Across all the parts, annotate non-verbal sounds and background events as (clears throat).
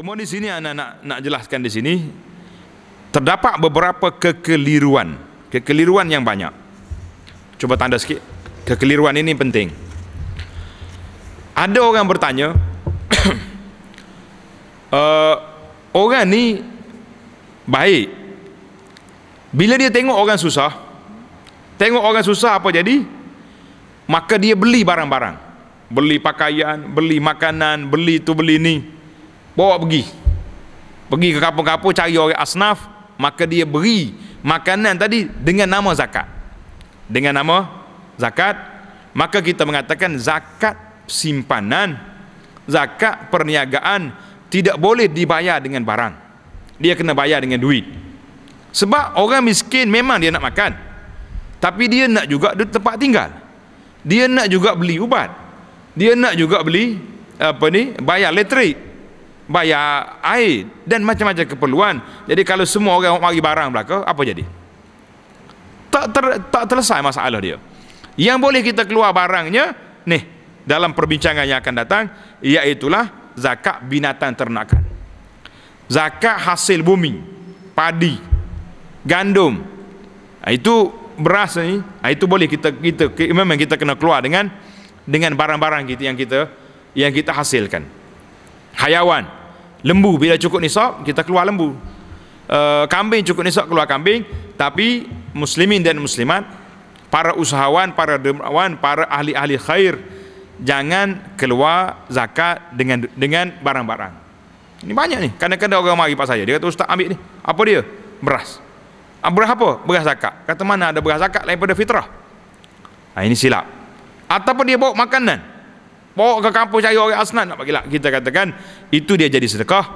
Cuma di sini anak nak nak jelaskan di sini terdapat beberapa kekeliruan, kekeliruan yang banyak. Cuba tanda sikit. Kekeliruan ini penting. Ada orang bertanya uh, (clears throat) orang ni baik. Bila dia tengok orang susah, tengok orang susah apa jadi? Maka dia beli barang-barang. Beli pakaian, beli makanan, beli tu beli ni bawa pergi pergi ke kapal-kapal cari orang asnaf maka dia beri makanan tadi dengan nama zakat dengan nama zakat maka kita mengatakan zakat simpanan zakat perniagaan tidak boleh dibayar dengan barang dia kena bayar dengan duit sebab orang miskin memang dia nak makan tapi dia nak juga di tempat tinggal dia nak juga beli ubat dia nak juga beli apa ni bayar elektrik bayar air dan macam-macam keperluan. Jadi kalau semua orang mari barang belaka, apa jadi? Tak ter, tak selesai masalah dia. Yang boleh kita keluar barangnya ni dalam perbincangan yang akan datang iaitu zakat binatang ternakan. Zakat hasil bumi, padi, gandum. Ha, itu beras ni, ha, itu boleh kita kita memang kita kena keluar dengan dengan barang-barang kita yang kita yang kita hasilkan. Hayawan, lembu bila cukup nisab kita keluar lembu e, kambing cukup nisab keluar kambing tapi muslimin dan muslimat para usahawan para dermawan para ahli-ahli khair jangan keluar zakat dengan dengan barang-barang ini banyak ni kadang-kadang orang mari pak saya dia kata ustaz ambil ni apa dia beras ah, beras apa beras zakat kata mana ada beras zakat lain pada fitrah ha, ini silap ataupun dia bawa makanan bawa ke kampung cari orang Asnan nak bagi lah kita katakan itu dia jadi sedekah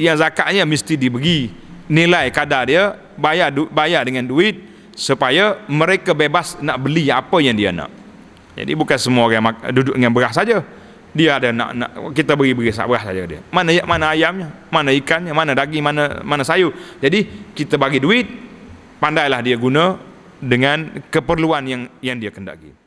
yang zakatnya mesti diberi nilai kadar dia bayar bayar dengan duit supaya mereka bebas nak beli apa yang dia nak jadi bukan semua orang duduk dengan beras saja dia ada nak, nak kita beri beri beras saja dia mana ya-, mana ayamnya mana ikannya mana daging mana mana sayur jadi kita bagi duit pandailah dia guna dengan keperluan yang yang dia kendaki